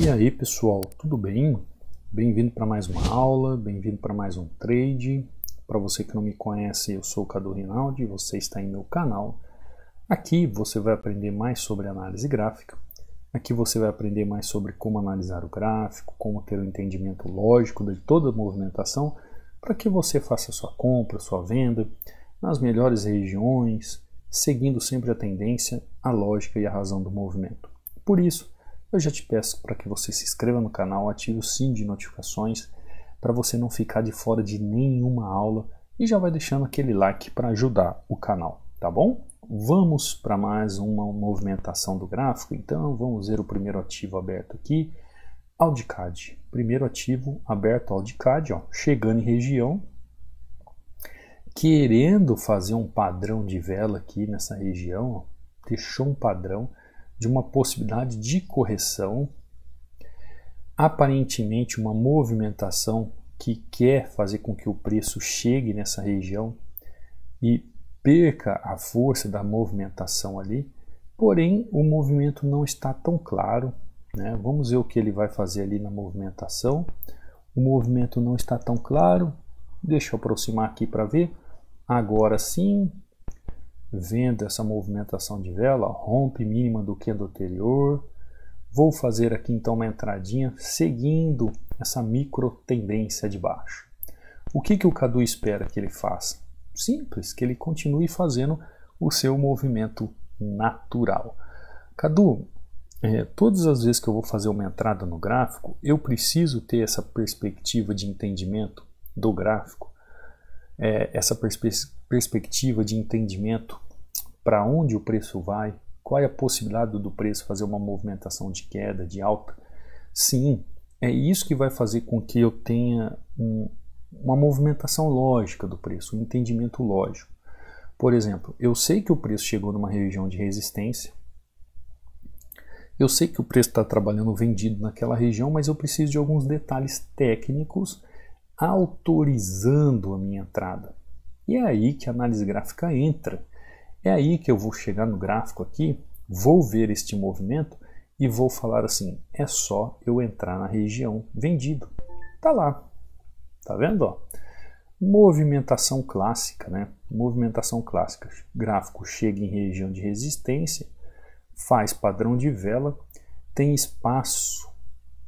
E aí pessoal, tudo bem? Bem-vindo para mais uma aula, bem-vindo para mais um trade. Para você que não me conhece, eu sou o Cadu Rinaldi, você está em meu canal. Aqui você vai aprender mais sobre análise gráfica. Aqui você vai aprender mais sobre como analisar o gráfico, como ter o um entendimento lógico de toda a movimentação para que você faça sua compra, sua venda nas melhores regiões, seguindo sempre a tendência, a lógica e a razão do movimento. Por isso, eu já te peço para que você se inscreva no canal, ative o sininho de notificações para você não ficar de fora de nenhuma aula e já vai deixando aquele like para ajudar o canal, tá bom? Vamos para mais uma movimentação do gráfico, então vamos ver o primeiro ativo aberto aqui, AudiCAD. Primeiro ativo aberto AudiCAD, ó, chegando em região, querendo fazer um padrão de vela aqui nessa região, ó, deixou um padrão, de uma possibilidade de correção, aparentemente uma movimentação que quer fazer com que o preço chegue nessa região e perca a força da movimentação ali, porém o movimento não está tão claro. Né? Vamos ver o que ele vai fazer ali na movimentação. O movimento não está tão claro. Deixa eu aproximar aqui para ver. Agora sim, Vendo essa movimentação de vela, rompe mínima do que anterior. Vou fazer aqui então uma entradinha seguindo essa micro tendência de baixo. O que, que o Cadu espera que ele faça? Simples, que ele continue fazendo o seu movimento natural. Cadu, é, todas as vezes que eu vou fazer uma entrada no gráfico, eu preciso ter essa perspectiva de entendimento do gráfico, é, essa perspe perspectiva de entendimento para onde o preço vai, qual é a possibilidade do preço fazer uma movimentação de queda, de alta. Sim, é isso que vai fazer com que eu tenha um, uma movimentação lógica do preço, um entendimento lógico. Por exemplo, eu sei que o preço chegou numa região de resistência, eu sei que o preço está trabalhando vendido naquela região, mas eu preciso de alguns detalhes técnicos autorizando a minha entrada. E é aí que a análise gráfica entra. É aí que eu vou chegar no gráfico aqui, vou ver este movimento e vou falar assim, é só eu entrar na região vendido. Tá lá. Tá vendo, ó? Movimentação clássica, né? Movimentação clássica. gráfico chega em região de resistência, faz padrão de vela, tem espaço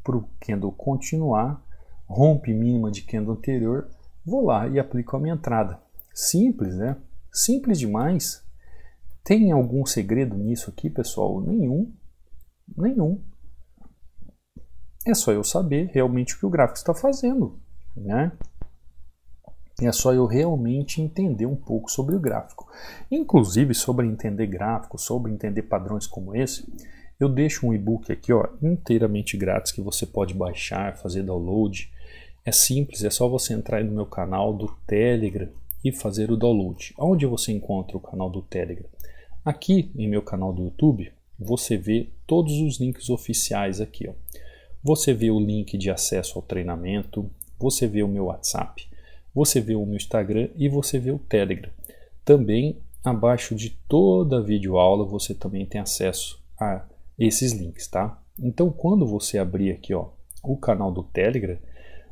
para o candle continuar, rompe mínima de candle anterior, vou lá e aplico a minha entrada. Simples, né? Simples demais. Tem algum segredo nisso aqui, pessoal? Nenhum. Nenhum. É só eu saber realmente o que o gráfico está fazendo, né? É só eu realmente entender um pouco sobre o gráfico. Inclusive sobre entender gráfico, sobre entender padrões como esse, eu deixo um e-book aqui, ó, inteiramente grátis que você pode baixar, fazer download. É simples, é só você entrar no meu canal do Telegram e fazer o download. Onde você encontra o canal do Telegram? Aqui em meu canal do YouTube, você vê todos os links oficiais aqui. Ó. Você vê o link de acesso ao treinamento, você vê o meu WhatsApp, você vê o meu Instagram e você vê o Telegram. Também abaixo de toda videoaula você também tem acesso a esses links, tá? Então quando você abrir aqui, ó, o canal do Telegram,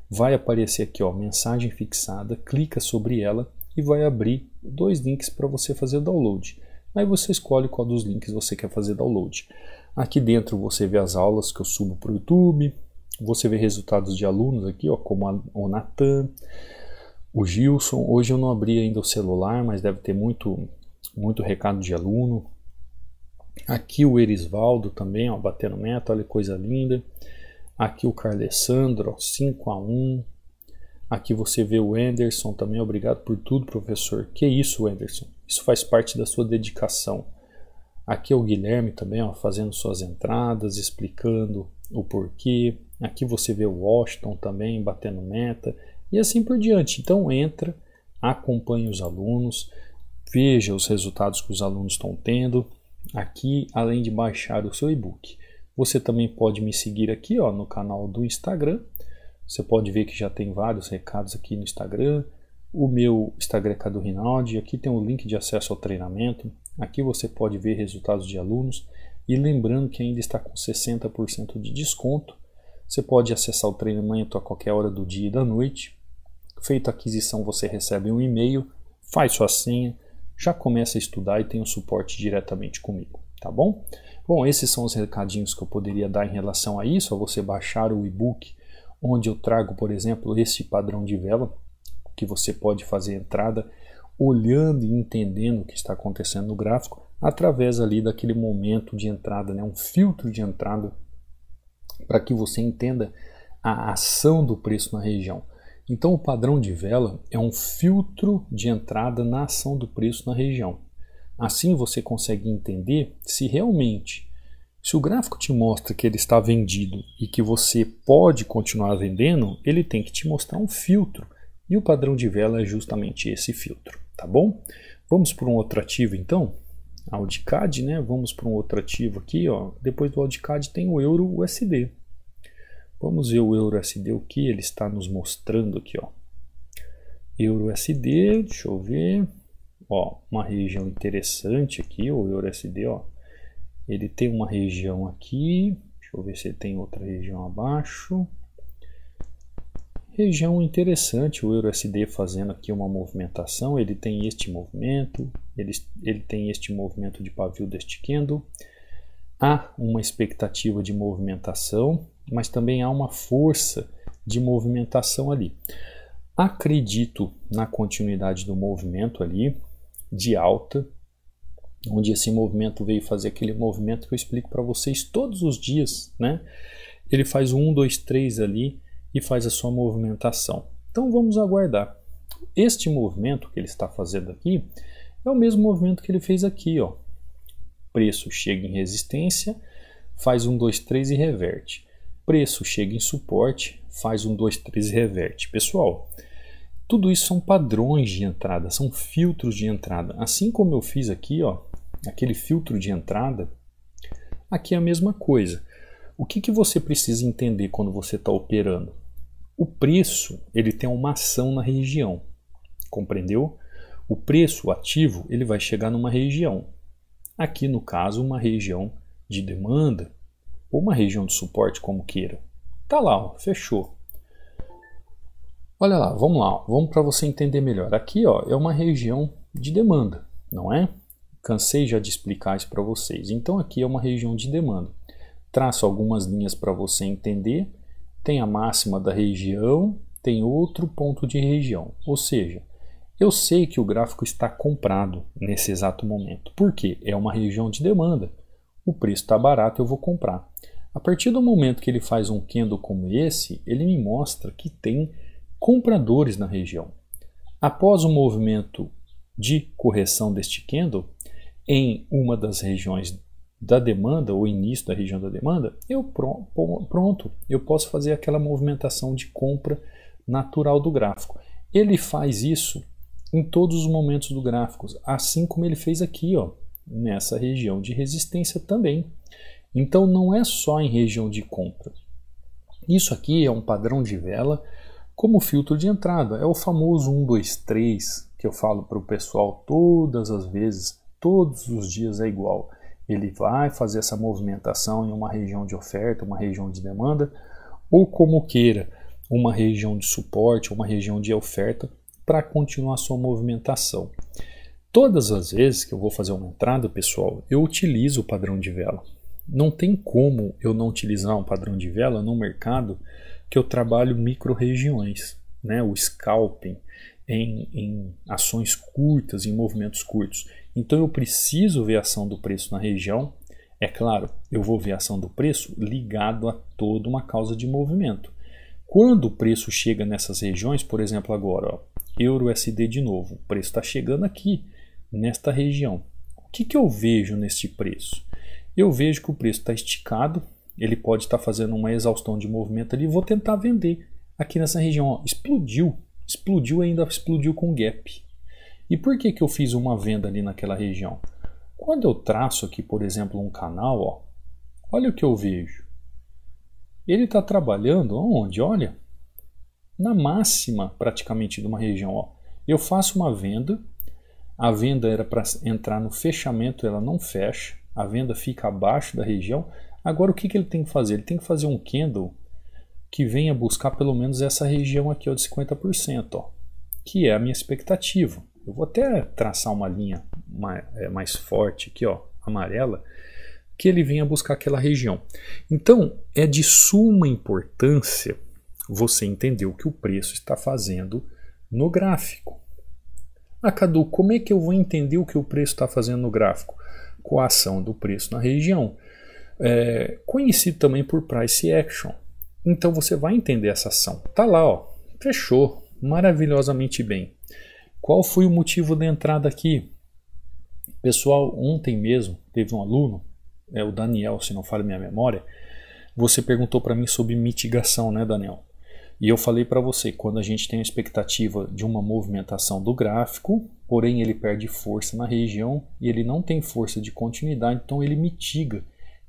vai aparecer aqui, ó, mensagem fixada, clica sobre ela e vai abrir dois links para você fazer o download. Aí você escolhe qual dos links você quer fazer download. Aqui dentro você vê as aulas que eu subo para o YouTube, você vê resultados de alunos aqui, ó, como a, o Natan, o Gilson. Hoje eu não abri ainda o celular, mas deve ter muito, muito recado de aluno. Aqui o Erisvaldo também, ó, batendo meta, olha que coisa linda. Aqui o Carlessandro, 5 a 1 Aqui você vê o Anderson também, obrigado por tudo, professor. Que isso, Anderson? Isso faz parte da sua dedicação. Aqui é o Guilherme também, ó, fazendo suas entradas, explicando o porquê. Aqui você vê o Washington também batendo meta e assim por diante. Então entra, acompanhe os alunos, veja os resultados que os alunos estão tendo. Aqui, além de baixar o seu e-book, você também pode me seguir aqui ó, no canal do Instagram. Você pode ver que já tem vários recados aqui no Instagram. O meu Instagram é Rinaldi, aqui tem o um link de acesso ao treinamento, aqui você pode ver resultados de alunos e lembrando que ainda está com 60% de desconto, você pode acessar o treinamento a qualquer hora do dia e da noite. Feita a aquisição, você recebe um e-mail, faz sua senha, já começa a estudar e tem o um suporte diretamente comigo, tá bom? Bom, esses são os recadinhos que eu poderia dar em relação a isso, a você baixar o e-book, onde eu trago, por exemplo, esse padrão de vela que você pode fazer entrada olhando e entendendo o que está acontecendo no gráfico através ali daquele momento de entrada, né? um filtro de entrada para que você entenda a ação do preço na região. Então o padrão de vela é um filtro de entrada na ação do preço na região. Assim você consegue entender se realmente, se o gráfico te mostra que ele está vendido e que você pode continuar vendendo, ele tem que te mostrar um filtro e o padrão de vela é justamente esse filtro, tá bom? Vamos para um outro ativo então? AudiCAD, né? Vamos para um outro ativo aqui, ó. Depois do AudiCAD tem o Euro USD. Vamos ver o Euro USD, o que ele está nos mostrando aqui, ó. Euro USD, deixa eu ver. Ó, uma região interessante aqui, o Euro USD, ó. Ele tem uma região aqui, deixa eu ver se tem outra região abaixo. Região interessante o EURUSD fazendo aqui uma movimentação. Ele tem este movimento, ele, ele tem este movimento de pavio deste candle. Há uma expectativa de movimentação, mas também há uma força de movimentação ali. Acredito na continuidade do movimento ali de alta, onde esse movimento veio fazer aquele movimento que eu explico para vocês todos os dias, né? Ele faz um, dois, três ali e faz a sua movimentação. Então vamos aguardar. Este movimento que ele está fazendo aqui é o mesmo movimento que ele fez aqui, ó. Preço chega em resistência, faz um 2 3 e reverte. Preço chega em suporte, faz um 2 3 e reverte. Pessoal, tudo isso são padrões de entrada, são filtros de entrada. Assim como eu fiz aqui, ó, aquele filtro de entrada, aqui é a mesma coisa. O que, que você precisa entender quando você está operando? O preço ele tem uma ação na região, compreendeu? O preço ativo ele vai chegar numa região. Aqui no caso uma região de demanda ou uma região de suporte como queira. Tá lá, ó, fechou. Olha lá, vamos lá, vamos para você entender melhor. Aqui ó, é uma região de demanda, não é? Cansei já de explicar isso para vocês. Então aqui é uma região de demanda traço algumas linhas para você entender. Tem a máxima da região, tem outro ponto de região. Ou seja, eu sei que o gráfico está comprado nesse exato momento. Por quê? É uma região de demanda. O preço está barato, eu vou comprar. A partir do momento que ele faz um candle como esse, ele me mostra que tem compradores na região. Após o movimento de correção deste candle, em uma das regiões da demanda, ou início da região da demanda, eu pronto, eu posso fazer aquela movimentação de compra natural do gráfico. Ele faz isso em todos os momentos do gráfico, assim como ele fez aqui, ó, nessa região de resistência também. Então não é só em região de compra. Isso aqui é um padrão de vela como filtro de entrada, é o famoso 1, 2, 3 que eu falo para o pessoal todas as vezes, todos os dias é igual ele vai fazer essa movimentação em uma região de oferta, uma região de demanda, ou como queira, uma região de suporte, uma região de oferta, para continuar sua movimentação. Todas as vezes que eu vou fazer uma entrada, pessoal, eu utilizo o padrão de vela. Não tem como eu não utilizar um padrão de vela no mercado que eu trabalho micro regiões, né? o scalping em, em ações curtas, em movimentos curtos. Então eu preciso ver a ação do preço na região. É claro, eu vou ver a ação do preço ligado a toda uma causa de movimento. Quando o preço chega nessas regiões, por exemplo, agora, ó, euro SD de novo, o preço está chegando aqui, nesta região. O que, que eu vejo neste preço? Eu vejo que o preço está esticado, ele pode estar tá fazendo uma exaustão de movimento ali, vou tentar vender. Aqui nessa região ó, explodiu, explodiu ainda explodiu com gap. E por que, que eu fiz uma venda ali naquela região? Quando eu traço aqui, por exemplo, um canal, ó, olha o que eu vejo. Ele está trabalhando onde? Olha, na máxima praticamente de uma região. Ó. Eu faço uma venda, a venda era para entrar no fechamento, ela não fecha, a venda fica abaixo da região. Agora o que, que ele tem que fazer? Ele tem que fazer um candle que venha buscar pelo menos essa região aqui ó, de 50%, ó, que é a minha expectativa. Eu vou até traçar uma linha mais, é, mais forte aqui, ó, amarela, que ele venha buscar aquela região. Então, é de suma importância você entender o que o preço está fazendo no gráfico. Ah, Cadu, como é que eu vou entender o que o preço está fazendo no gráfico? Com a ação do preço na região. É, conhecido também por price action. Então você vai entender essa ação. Tá lá, ó. Fechou maravilhosamente bem. Qual foi o motivo da entrada aqui? Pessoal, ontem mesmo teve um aluno, é o Daniel, se não falha minha memória, você perguntou para mim sobre mitigação, né, Daniel? E eu falei para você, quando a gente tem a expectativa de uma movimentação do gráfico, porém ele perde força na região e ele não tem força de continuidade, então ele mitiga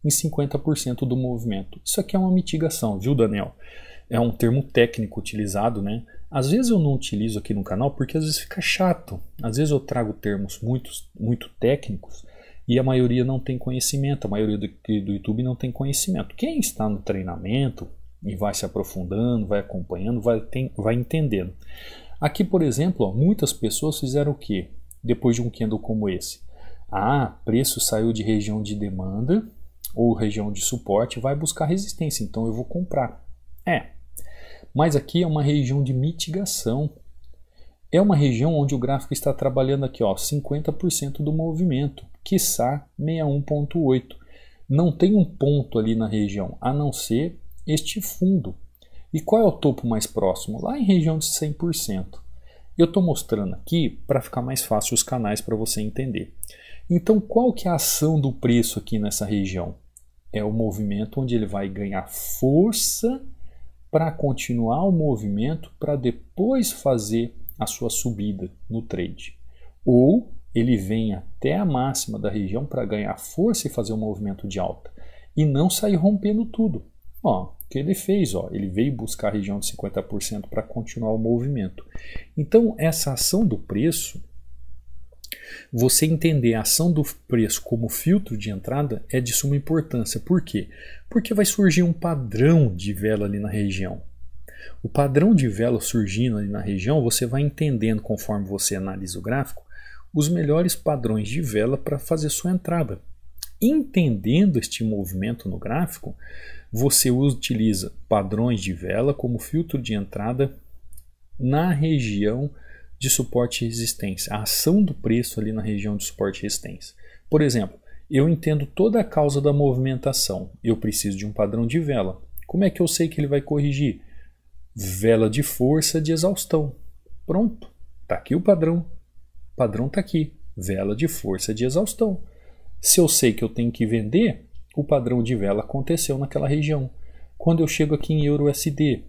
em 50% do movimento. Isso aqui é uma mitigação, viu, Daniel? É um termo técnico utilizado, né? Às vezes eu não utilizo aqui no canal porque às vezes fica chato. Às vezes eu trago termos muito, muito técnicos e a maioria não tem conhecimento, a maioria do, do YouTube não tem conhecimento. Quem está no treinamento e vai se aprofundando, vai acompanhando, vai, tem, vai entendendo. Aqui, por exemplo, ó, muitas pessoas fizeram o quê? depois de um candle como esse? Ah, preço saiu de região de demanda ou região de suporte vai buscar resistência, então eu vou comprar. É, mas aqui é uma região de mitigação. É uma região onde o gráfico está trabalhando aqui, ó, 50% do movimento, quiçá 61.8. Não tem um ponto ali na região, a não ser este fundo. E qual é o topo mais próximo? Lá em região de 100%. Eu estou mostrando aqui para ficar mais fácil os canais para você entender. Então, qual que é a ação do preço aqui nessa região? é o movimento onde ele vai ganhar força para continuar o movimento para depois fazer a sua subida no trade. Ou ele vem até a máxima da região para ganhar força e fazer um movimento de alta e não sair rompendo tudo. Ó, o que ele fez? Ó, ele veio buscar a região de 50% para continuar o movimento. Então, essa ação do preço você entender a ação do preço como filtro de entrada é de suma importância. Por quê? Porque vai surgir um padrão de vela ali na região. O padrão de vela surgindo ali na região, você vai entendendo conforme você analisa o gráfico os melhores padrões de vela para fazer sua entrada. Entendendo este movimento no gráfico, você utiliza padrões de vela como filtro de entrada na região de suporte e resistência, a ação do preço ali na região de suporte e resistência. Por exemplo, eu entendo toda a causa da movimentação, eu preciso de um padrão de vela. Como é que eu sei que ele vai corrigir? Vela de força de exaustão. Pronto, está aqui o padrão. O padrão está aqui, vela de força de exaustão. Se eu sei que eu tenho que vender, o padrão de vela aconteceu naquela região. Quando eu chego aqui em EURUSD,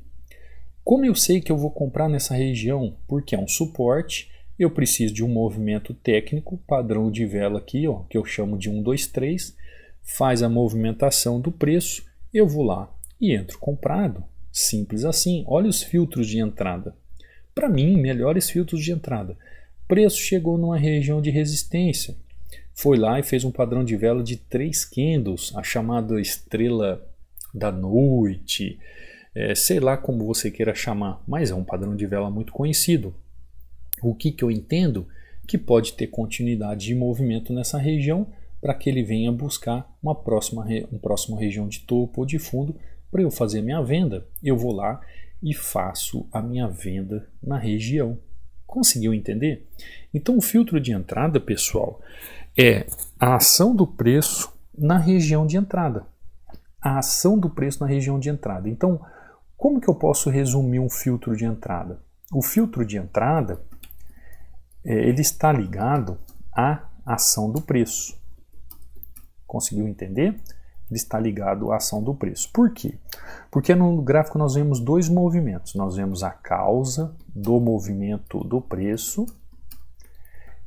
como eu sei que eu vou comprar nessa região? Porque é um suporte, eu preciso de um movimento técnico, padrão de vela aqui, ó, que eu chamo de 1, 2, 3, faz a movimentação do preço, eu vou lá e entro comprado. Simples assim. Olha os filtros de entrada. Para mim, melhores filtros de entrada. Preço chegou numa região de resistência. Foi lá e fez um padrão de vela de três candles, a chamada estrela da noite, é, sei lá como você queira chamar, mas é um padrão de vela muito conhecido. O que, que eu entendo? Que pode ter continuidade de movimento nessa região para que ele venha buscar uma próxima, um próximo região de topo ou de fundo para eu fazer minha venda. Eu vou lá e faço a minha venda na região. Conseguiu entender? Então, o filtro de entrada, pessoal, é a ação do preço na região de entrada. A ação do preço na região de entrada. Então, como que eu posso resumir um filtro de entrada? O filtro de entrada é, ele está ligado à ação do preço. Conseguiu entender? Ele está ligado à ação do preço. Por quê? Porque no gráfico nós vemos dois movimentos. Nós vemos a causa do movimento do preço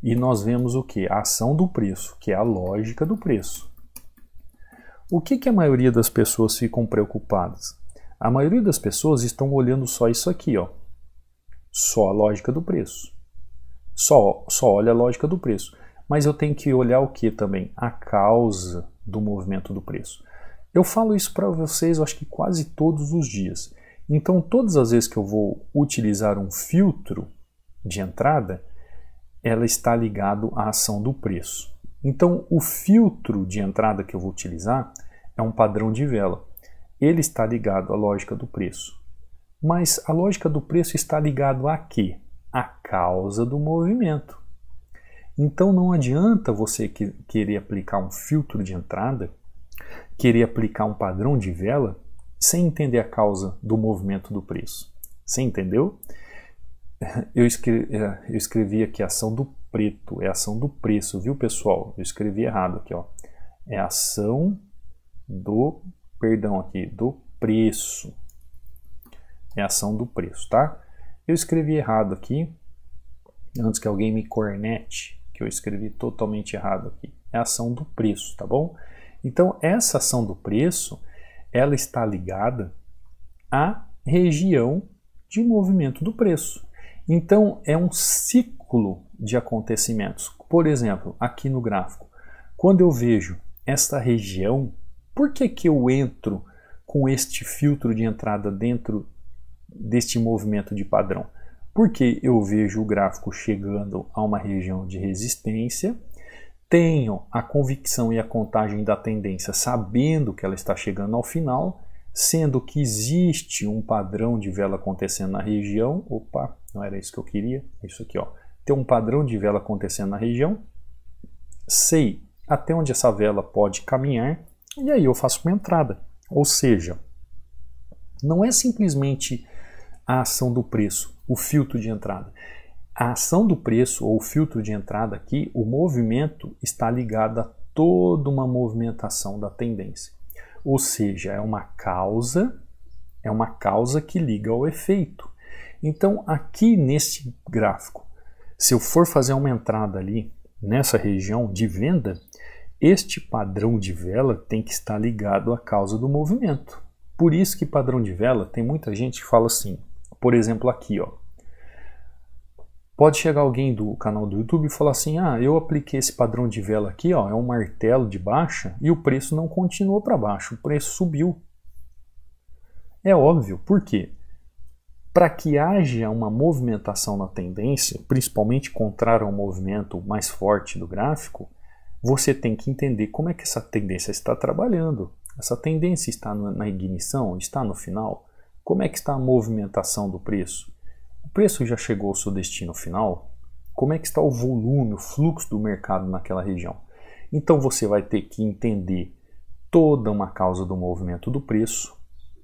e nós vemos o que? A ação do preço, que é a lógica do preço. O que, que a maioria das pessoas ficam preocupadas? A maioria das pessoas estão olhando só isso aqui, ó. Só a lógica do preço. Só, só olha a lógica do preço. Mas eu tenho que olhar o que também? A causa do movimento do preço. Eu falo isso para vocês, eu acho que quase todos os dias. Então, todas as vezes que eu vou utilizar um filtro de entrada, ela está ligado à ação do preço. Então, o filtro de entrada que eu vou utilizar é um padrão de vela ele está ligado à lógica do preço. Mas a lógica do preço está ligado a quê? A causa do movimento. Então não adianta você que, querer aplicar um filtro de entrada, querer aplicar um padrão de vela sem entender a causa do movimento do preço. Você entendeu? Eu escrevi, eh, eu escrevi aqui ação do preto, é ação do preço, viu pessoal? Eu escrevi errado aqui, ó. É ação do perdão aqui, do preço. É a ação do preço, tá? Eu escrevi errado aqui, antes que alguém me cornete, que eu escrevi totalmente errado aqui. É a ação do preço, tá bom? Então, essa ação do preço, ela está ligada à região de movimento do preço. Então, é um ciclo de acontecimentos. Por exemplo, aqui no gráfico, quando eu vejo esta região por que, que eu entro com este filtro de entrada dentro deste movimento de padrão? Porque eu vejo o gráfico chegando a uma região de resistência, tenho a convicção e a contagem da tendência sabendo que ela está chegando ao final, sendo que existe um padrão de vela acontecendo na região. Opa, não era isso que eu queria, é isso aqui, ó. Tem um padrão de vela acontecendo na região. Sei até onde essa vela pode caminhar e aí eu faço uma entrada. Ou seja, não é simplesmente a ação do preço, o filtro de entrada. A ação do preço ou filtro de entrada aqui, o movimento está ligado a toda uma movimentação da tendência. Ou seja, é uma causa, é uma causa que liga ao efeito. Então, aqui neste gráfico, se eu for fazer uma entrada ali nessa região de venda, este padrão de vela tem que estar ligado à causa do movimento. Por isso que padrão de vela tem muita gente que fala assim, por exemplo aqui, ó. Pode chegar alguém do canal do YouTube e falar assim: "Ah, eu apliquei esse padrão de vela aqui, ó, é um martelo de baixa e o preço não continuou para baixo, o preço subiu". É óbvio, por quê? Para que haja uma movimentação na tendência, principalmente contrário ao movimento mais forte do gráfico, você tem que entender como é que essa tendência está trabalhando. Essa tendência está na ignição, está no final? Como é que está a movimentação do preço? O preço já chegou ao seu destino final? Como é que está o volume, o fluxo do mercado naquela região? Então você vai ter que entender toda uma causa do movimento do preço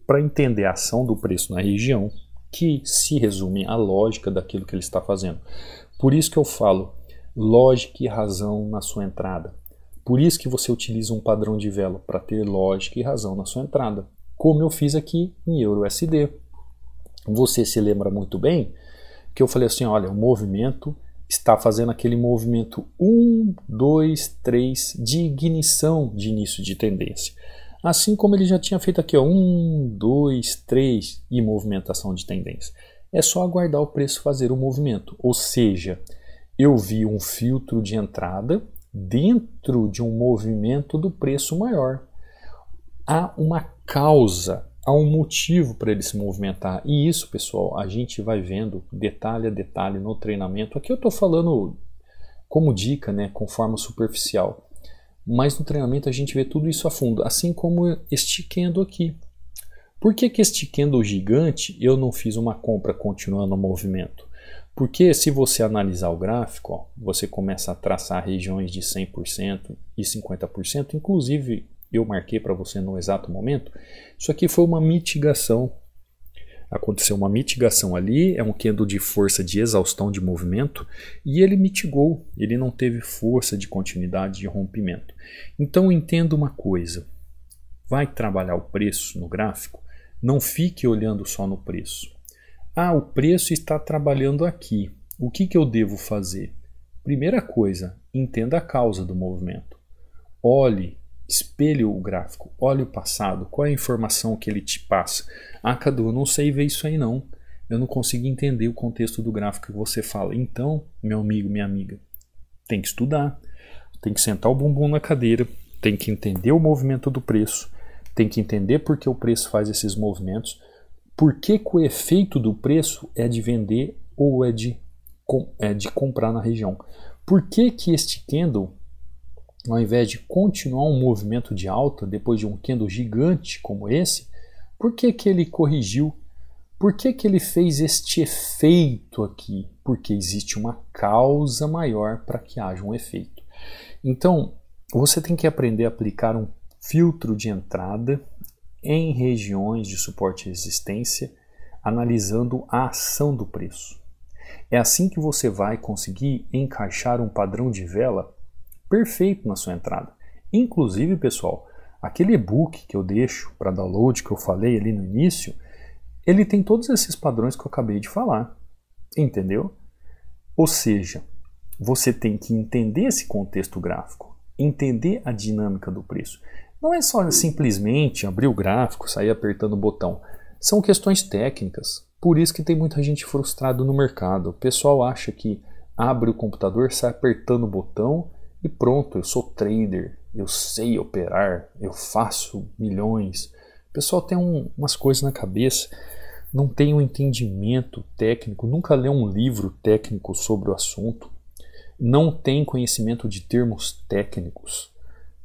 para entender a ação do preço na região, que se resume à lógica daquilo que ele está fazendo. Por isso que eu falo lógica e razão na sua entrada. Por isso que você utiliza um padrão de vela para ter lógica e razão na sua entrada, como eu fiz aqui em EURUSD. Você se lembra muito bem que eu falei assim, olha, o movimento está fazendo aquele movimento 1, 2, 3 de ignição de início de tendência. Assim como ele já tinha feito aqui, ó, 1, 2, 3 e movimentação de tendência. É só aguardar o preço fazer o movimento, ou seja, eu vi um filtro de entrada dentro de um movimento do preço maior. Há uma causa, há um motivo para ele se movimentar. E isso, pessoal, a gente vai vendo detalhe a detalhe no treinamento. Aqui eu estou falando como dica, né, com forma superficial. Mas no treinamento a gente vê tudo isso a fundo, assim como este Kendo aqui. Por que, que este Kendo gigante eu não fiz uma compra continuando o movimento? Porque se você analisar o gráfico, ó, você começa a traçar regiões de 100% e 50%, inclusive eu marquei para você no exato momento, isso aqui foi uma mitigação. Aconteceu uma mitigação ali, é um candle de força de exaustão de movimento e ele mitigou, ele não teve força de continuidade de rompimento. Então entenda uma coisa, vai trabalhar o preço no gráfico, não fique olhando só no preço ah, o preço está trabalhando aqui. O que, que eu devo fazer? Primeira coisa, entenda a causa do movimento. Olhe, espelhe o gráfico, olhe o passado, qual é a informação que ele te passa. Ah, Cadu, eu não sei ver isso aí não. Eu não consigo entender o contexto do gráfico que você fala. Então, meu amigo, minha amiga, tem que estudar, tem que sentar o bumbum na cadeira, tem que entender o movimento do preço, tem que entender por que o preço faz esses movimentos, por que, que o efeito do preço é de vender ou é de, é de comprar na região? Por que, que este candle, ao invés de continuar um movimento de alta depois de um candle gigante como esse, por que, que ele corrigiu? Por que, que ele fez este efeito aqui? Porque existe uma causa maior para que haja um efeito. Então, você tem que aprender a aplicar um filtro de entrada em regiões de suporte e resistência, analisando a ação do preço. É assim que você vai conseguir encaixar um padrão de vela perfeito na sua entrada. Inclusive, pessoal, aquele e-book que eu deixo para download que eu falei ali no início, ele tem todos esses padrões que eu acabei de falar. Entendeu? Ou seja, você tem que entender esse contexto gráfico, entender a dinâmica do preço. Não é só simplesmente abrir o gráfico, sair apertando o botão. São questões técnicas. Por isso que tem muita gente frustrada no mercado. O pessoal acha que abre o computador, sai apertando o botão e pronto, eu sou trader, eu sei operar, eu faço milhões. O pessoal tem um, umas coisas na cabeça, não tem um entendimento técnico, nunca leu um livro técnico sobre o assunto, não tem conhecimento de termos técnicos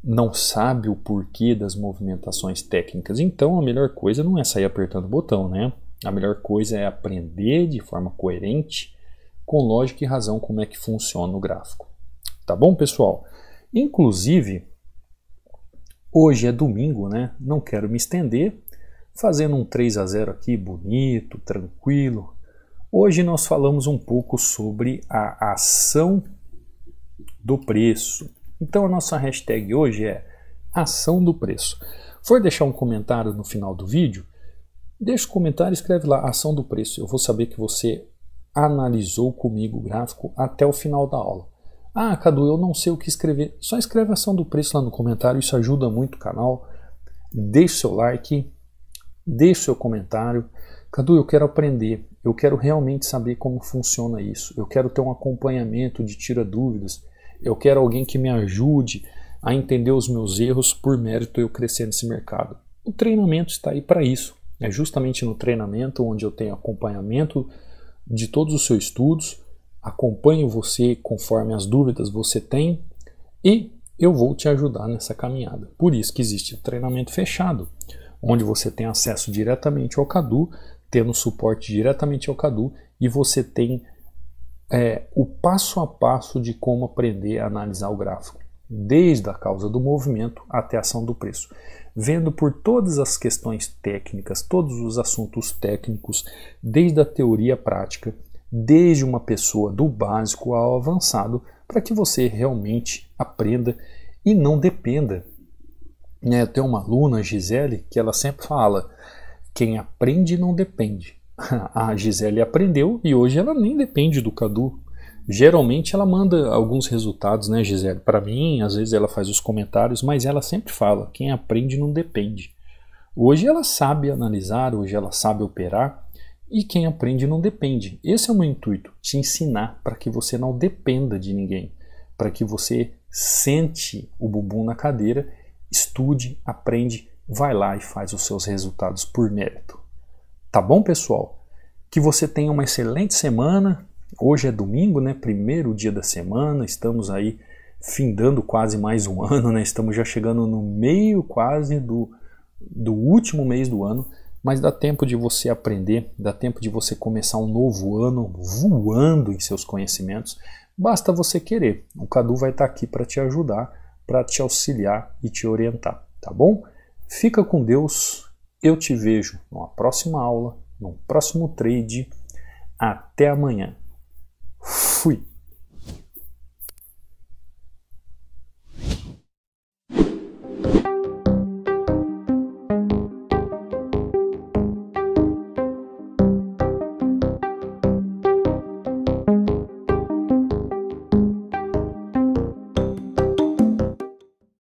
não sabe o porquê das movimentações técnicas. Então, a melhor coisa não é sair apertando o botão, né? A melhor coisa é aprender de forma coerente, com lógica e razão, como é que funciona o gráfico. Tá bom, pessoal? Inclusive, hoje é domingo, né? Não quero me estender, fazendo um 3 a 0 aqui, bonito, tranquilo. Hoje nós falamos um pouco sobre a ação do preço. Então a nossa hashtag hoje é ação do preço. For deixar um comentário no final do vídeo, deixa o um comentário e escreve lá ação do preço. Eu vou saber que você analisou comigo o gráfico até o final da aula. Ah, Cadu, eu não sei o que escrever. Só escreve ação do preço lá no comentário, isso ajuda muito o canal. Deixe seu like, deixe seu comentário. Cadu, eu quero aprender, eu quero realmente saber como funciona isso, eu quero ter um acompanhamento de tira dúvidas. Eu quero alguém que me ajude a entender os meus erros por mérito eu crescer nesse mercado. O treinamento está aí para isso. É justamente no treinamento onde eu tenho acompanhamento de todos os seus estudos, acompanho você conforme as dúvidas você tem e eu vou te ajudar nessa caminhada. Por isso que existe o treinamento fechado, onde você tem acesso diretamente ao Cadu, tendo suporte diretamente ao Cadu e você tem é, o passo a passo de como aprender a analisar o gráfico, desde a causa do movimento até a ação do preço, vendo por todas as questões técnicas, todos os assuntos técnicos, desde a teoria prática, desde uma pessoa do básico ao avançado, para que você realmente aprenda e não dependa. Eu né, tenho uma aluna, Gisele, que ela sempre fala: quem aprende não depende. a Gisele aprendeu e hoje ela nem depende do Cadu. Geralmente ela manda alguns resultados, né, Gisele? Para mim, às vezes ela faz os comentários, mas ela sempre fala: quem aprende não depende. Hoje ela sabe analisar, hoje ela sabe operar e quem aprende não depende. Esse é o meu intuito: te ensinar para que você não dependa de ninguém, para que você sente o bumbum na cadeira, estude, aprende, vai lá e faz os seus resultados por mérito. Tá bom, pessoal? Que você tenha uma excelente semana. Hoje é domingo, né? Primeiro dia da semana. Estamos aí findando quase mais um ano, né? Estamos já chegando no meio quase do, do último mês do ano. Mas dá tempo de você aprender, dá tempo de você começar um novo ano voando em seus conhecimentos. Basta você querer. O Cadu vai estar tá aqui para te ajudar, para te auxiliar e te orientar, tá bom? Fica com Deus eu te vejo numa próxima aula, num próximo trade. Até amanhã. Fui!